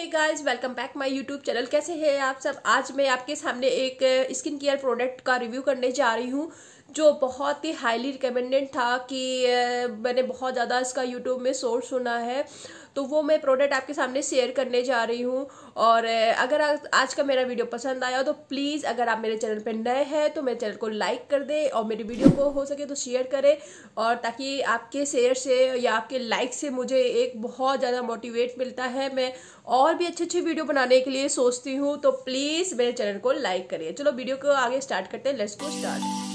Hey guys welcome back my YouTube channel कैसे हैं आप सब आज मैं आपके सामने एक स्किन केयर प्रोडक्ट का रिव्यू करने जा रही हूँ जो बहुत ही हाईली रिकमेंडेड था कि मैंने बहुत ज़्यादा इसका यूट्यूब में सोर्स सुना है तो वो मैं प्रोडक्ट आपके सामने शेयर करने जा रही हूँ और अगर आज का मेरा वीडियो पसंद आया तो प्लीज़ अगर आप मेरे चैनल पर नए हैं तो मेरे चैनल को लाइक कर दें और मेरी वीडियो को हो सके तो शेयर करें और ताकि आपके शेयर से या आपके लाइक से मुझे एक बहुत ज़्यादा मोटिवेट मिलता है मैं और भी अच्छे अच्छे वीडियो बनाने के लिए सोचती हूँ तो प्लीज़ मेरे चैनल को लाइक करिए चलो वीडियो को आगे स्टार्ट करते हैं लेट्स को स्टार्ट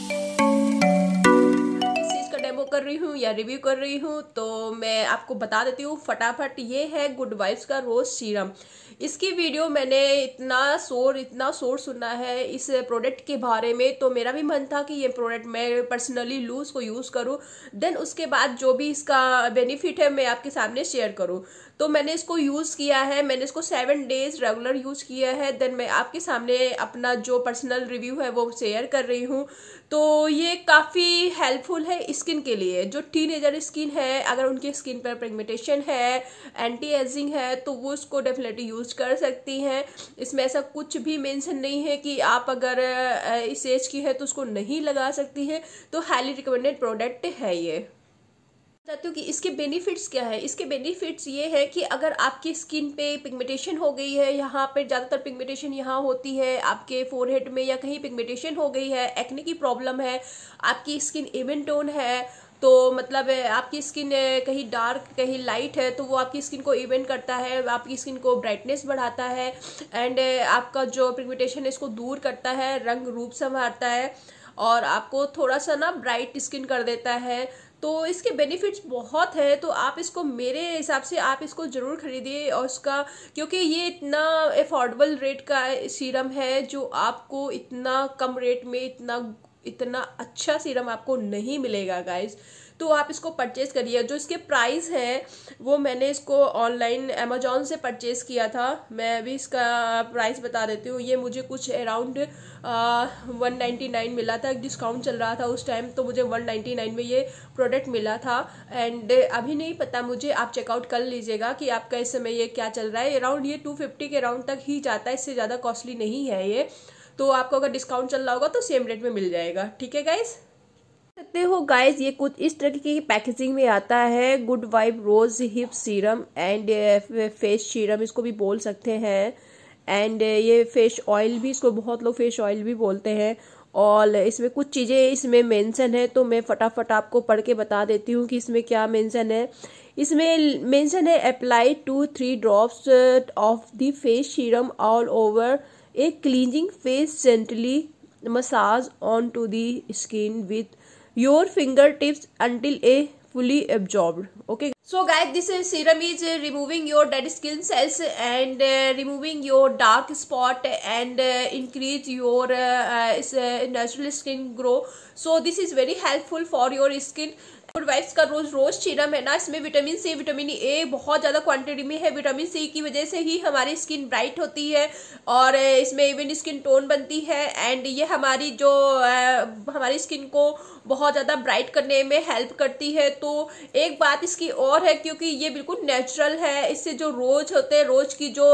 कर रही हूँ या रिव्यू कर रही हूँ तो मैं आपको बता देती हूँ फटाफट ये है गुड वाइब्स का रोज़ सीरम इसकी वीडियो मैंने इतना शोर इतना शोर सुना है इस प्रोडक्ट के बारे में तो मेरा भी मन था कि ये प्रोडक्ट मैं पर्सनली लूँ उसको यूज़ करूँ देन उसके बाद जो भी इसका बेनिफिट है मैं आपके सामने शेयर करूँ तो मैंने इसको यूज़ किया है मैंने इसको सेवन डेज रेगुलर यूज़ किया है देन मैं आपके सामने अपना जो पर्सनल रिव्यू है वो शेयर कर रही हूँ तो ये काफ़ी हेल्पफुल है स्किन के लिए जो टीनेजर स्किन है अगर उनकी स्किन पर पिगमेंटेशन है एंटी एजिंग है तो वो इसको डेफिनेटली यूज़ यूज कर सकती हैं इसमें ऐसा कुछ भी मेंशन नहीं है कि आप अगर इस एज की है तो उसको नहीं लगा सकती हैं तो हाईली रिकमेंडेड प्रोडक्ट है ये बताती हूँ कि इसके बेनिफिट्स क्या है इसके बेनिफिट्स ये है कि अगर आपकी स्किन पे पिगमेंटेशन हो गई है यहाँ पे ज़्यादातर पिगमेंटेशन यहाँ होती है आपके फोरहेड में या कहीं पिगमेंटेशन हो गई है एक्ने की प्रॉब्लम है आपकी स्किन इवन टोन है तो मतलब आपकी स्किन कहीं डार्क कहीं लाइट है तो वो आपकी स्किन को इवेंट करता है आपकी स्किन को ब्राइटनेस बढ़ाता है एंड आपका जो पिगमेंटेशन है इसको दूर करता है रंग रूप संवारता है और आपको थोड़ा सा ना ब्राइट स्किन कर देता है तो इसके बेनिफिट्स बहुत है तो आप इसको मेरे हिसाब से आप इसको ज़रूर खरीदिए और उसका क्योंकि ये इतना अफोर्डेबल रेट का सीरम है जो आपको इतना कम रेट में इतना इतना अच्छा सीरम आपको नहीं मिलेगा गाइज तो आप इसको परचेज़ करिए जो इसके प्राइस है वो मैंने इसको ऑनलाइन अमेजोन से परचेज़ किया था मैं अभी इसका प्राइस बता देती हूँ ये मुझे कुछ अराउंड वन नाइन्टी नाइन मिला था एक डिस्काउंट चल रहा था उस टाइम तो मुझे वन नाइन्टी नाइन में ये प्रोडक्ट मिला था एंड अभी नहीं पता मुझे आप चेकआउट कर लीजिएगा कि आपका इस समय ये क्या चल रहा है अराउंड ये टू फिफ्टी के अराउंड तक ही जाता है इससे ज़्यादा कॉस्टली नहीं है ये तो आपको अगर डिस्काउंट चल रहा होगा तो सेम रेट में मिल जाएगा ठीक है गाइज़ सकते हो गाइज ये कुछ इस तरह की पैकेजिंग में आता है good vibe rose hip serum and face serum इसको भी बोल सकते हैं एंड uh, ये फेस ऑयल भी इसको बहुत लोग फेस ऑयल भी बोलते हैं और इसमें कुछ चीज़ें इसमें मेंशन है तो मैं फटाफट आपको पढ़ के बता देती हूँ कि इसमें क्या मेंशन है इसमें मेंशन है apply two three drops of the face serum all over A cleansing face gently massage onto the skin with your fingertips until a fully absorbed. Okay. So guys, this serum is uh, removing your dead skin cells and uh, removing your dark spot and uh, increase your uh, uh, uh natural skin grow. So this is very helpful for your skin good vibes का rose रोज serum है ना इसमें vitamin C vitamin A बहुत ज़्यादा quantity में है vitamin C की वजह से ही हमारी स्किन ब्राइट होती है और इसमें इवन स्किन टोन बनती है एंड ये हमारी जो हमारी स्किन को बहुत ज़्यादा ब्राइट करने में हेल्प करती है तो एक बात इसकी और है क्योंकि ये बिल्कुल नेचुरल है इससे जो रोज होते हैं रोज की जो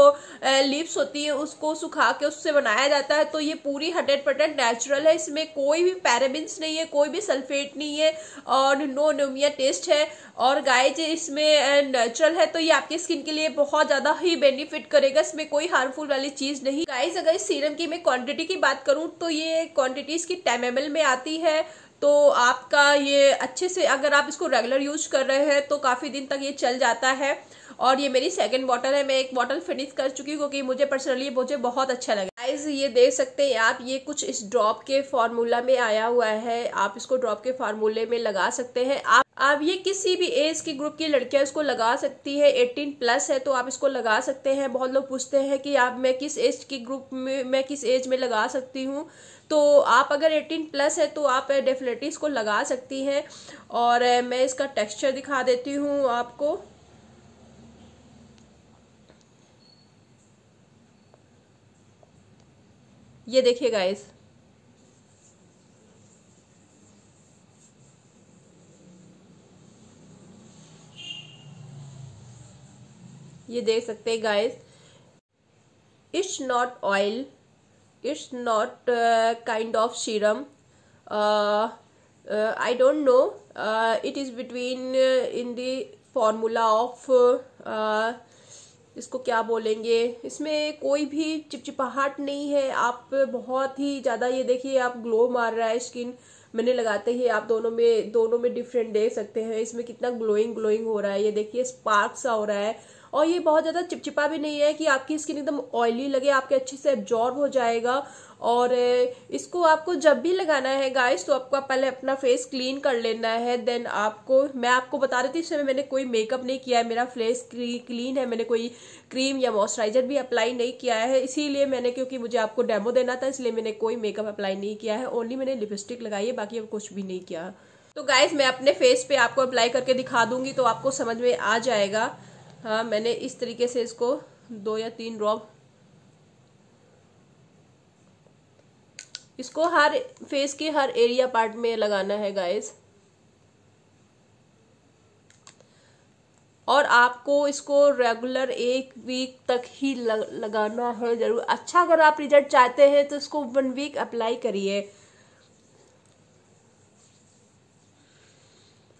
लिप्स होती है उसको सुखा के उससे बनाया जाता है तो ये पूरी हंड्रेड परसेंट नेचुरल है इसमें कोई भी पैराबिन्स नहीं है कोई भी सल्फेट नहीं है और नो मोनोमिया टेस्ट है और जो इसमें नेचुरल है तो ये आपकी स्किन के लिए बहुत ज़्यादा ही बेनिफिट करेगा इसमें कोई हार्मफुल वाली चीज़ नहीं गाइज अगर इस सीरम की मैं क्वांटिटी की बात करूँ तो ये क्वांटिटी इसकी टेन एम में आती है तो आपका ये अच्छे से अगर आप इसको रेगुलर यूज कर रहे हैं तो काफ़ी दिन तक ये चल जाता है और ये मेरी सेकेंड बॉटल है मैं एक बॉटल फिनिश कर चुकी हूँ क्योंकि मुझे पर्सनली मुझे बहुत अच्छा लगा गाइज ये देख सकते हैं आप ये कुछ इस ड्रॉप के फार्मूला में आया हुआ है आप इसको ड्रॉप के फार्मूले में लगा सकते हैं आप आप ये किसी भी एज के ग्रुप की लड़कियां इसको लगा सकती है 18 प्लस है तो आप इसको लगा सकते हैं बहुत लोग पूछते हैं कि आप मैं किस एज के ग्रुप में मैं किस एज में लगा सकती हूँ तो आप अगर 18 प्लस है तो आप डेफिनेटली इसको लगा सकती हैं और मैं इसका टेक्सचर दिखा देती हूँ आपको ये देखिए गाइस ये देख सकते हैं guys it's not oil it's not kind of serum I don't know it is between in the formula of इसको क्या बोलेंगे इसमें कोई भी चिपचिपाहट नहीं है आप बहुत ही ज़्यादा ये देखिए आप ग्लो मार रहा है स्किन मैंने लगाते ही आप दोनों में दोनों में डिफरेंट देख सकते हैं इसमें कितना ग्लोइंग ग्लोइंग हो रहा है ये देखिए स्पार्क सा हो रहा है और ये बहुत ज़्यादा चिपचिपा भी नहीं है कि आपकी स्किन एकदम ऑयली लगे आपके अच्छे से एब्जॉर्ब हो जाएगा और इसको आपको जब भी लगाना है गाइस तो आपको पहले अपना फेस क्लीन कर लेना है देन आपको मैं आपको बता रही थी इस समय मैंने कोई मेकअप नहीं किया है मेरा फेस क्लीन है मैंने कोई क्रीम या मॉइस्चराइजर भी अप्लाई नहीं किया है इसीलिए मैंने क्योंकि मुझे आपको डेमो देना था इसलिए मैंने कोई मेकअप अप्लाई नहीं किया है ओनली मैंने लिपस्टिक लगाई है बाकी अब कुछ भी नहीं किया तो गाइज मैं अपने फेस पे आपको अप्लाई करके दिखा दूंगी तो आपको समझ में आ जाएगा हाँ मैंने इस तरीके से इसको दो या तीन रॉब इसको हर फेस के हर एरिया पार्ट में लगाना है गाइस और आपको इसको रेगुलर एक वीक तक ही लग, लगाना है जरूर अच्छा अगर आप रिजल्ट चाहते हैं तो इसको वन वीक अप्लाई करिए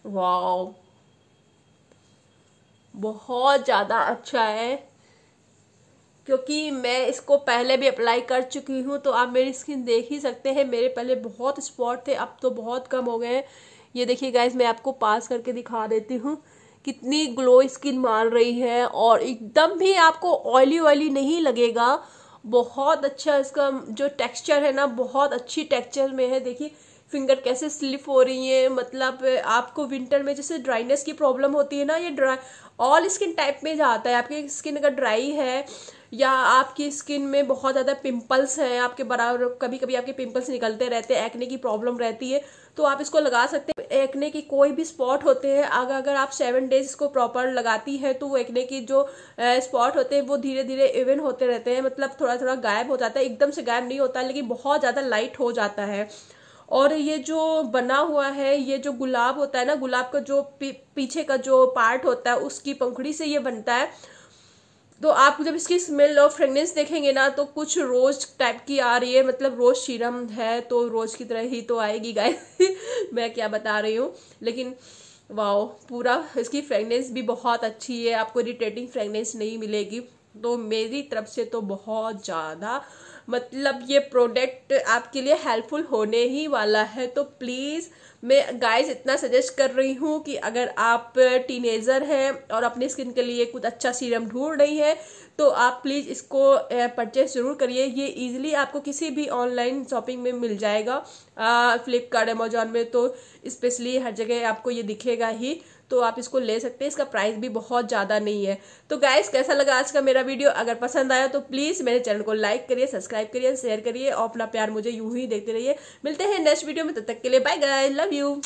वाओ बहुत ज़्यादा अच्छा है क्योंकि मैं इसको पहले भी अप्लाई कर चुकी हूँ तो आप मेरी स्किन देख ही सकते हैं मेरे पहले बहुत स्पॉट थे अब तो बहुत कम हो गए हैं ये देखिए गाइज मैं आपको पास करके दिखा देती हूँ कितनी ग्लो स्किन मार रही है और एकदम भी आपको ऑयली ऑयली नहीं लगेगा बहुत अच्छा इसका जो टेक्सचर है ना बहुत अच्छी टेक्सचर में है देखिए फिंगर कैसे स्लिप हो रही है मतलब आपको विंटर में जैसे ड्राइनेस की प्रॉब्लम होती है ना ये ड्राई ऑल स्किन टाइप में जाता है आपकी स्किन अगर ड्राई है या आपकी स्किन में बहुत ज़्यादा पिंपल्स हैं आपके बराबर कभी कभी आपके पिंपल्स निकलते रहते हैं एक्ने की प्रॉब्लम रहती है तो आप इसको लगा सकते हैं एक्ने की कोई भी स्पॉट होते हैं अगर अगर आप सेवन डेज इसको प्रॉपर लगाती है तो एक्ने की जो स्पॉट होते हैं वो धीरे धीरे इवन होते रहते हैं मतलब थोड़ा थोड़ा गायब हो जाता है एकदम से गायब नहीं होता लेकिन बहुत ज़्यादा लाइट हो जाता है और ये जो बना हुआ है ये जो गुलाब होता है ना गुलाब का जो पीछे का जो पार्ट होता है उसकी पंखुड़ी से ये बनता है तो आप जब इसकी स्मेल और फ्रेगनेंस देखेंगे ना तो कुछ रोज टाइप की आ रही है मतलब रोज शीरम है तो रोज की तरह ही तो आएगी गाय मैं क्या बता रही हूँ लेकिन वाओ पूरा इसकी फ्रेगनेंस भी बहुत अच्छी है आपको इरिटेटिंग फ्रेगनेंस नहीं मिलेगी तो मेरी तरफ से तो बहुत ज़्यादा मतलब ये प्रोडक्ट आपके लिए हेल्पफुल होने ही वाला है तो प्लीज़ मैं गाइस इतना सजेस्ट कर रही हूँ कि अगर आप टीनेज़र हैं और अपनी स्किन के लिए कुछ अच्छा सीरम ढूंढ रही हैं तो आप प्लीज़ इसको परचेस ज़रूर करिए ये इजीली आपको किसी भी ऑनलाइन शॉपिंग में मिल जाएगा फ्लिपकार्ट अमेजोन में तो स्पेशली हर जगह आपको ये दिखेगा ही तो आप इसको ले सकते हैं इसका प्राइस भी बहुत ज़्यादा नहीं है तो गाइस कैसा लगा आज का मेरा वीडियो अगर पसंद आया तो प्लीज़ मेरे चैनल को लाइक करिए सब्सक्राइब करिए शेयर करिए और अपना प्यार मुझे यूँ ही देखते रहिए मिलते हैं नेक्स्ट वीडियो में तब तो तक के लिए बाय गाय लव यू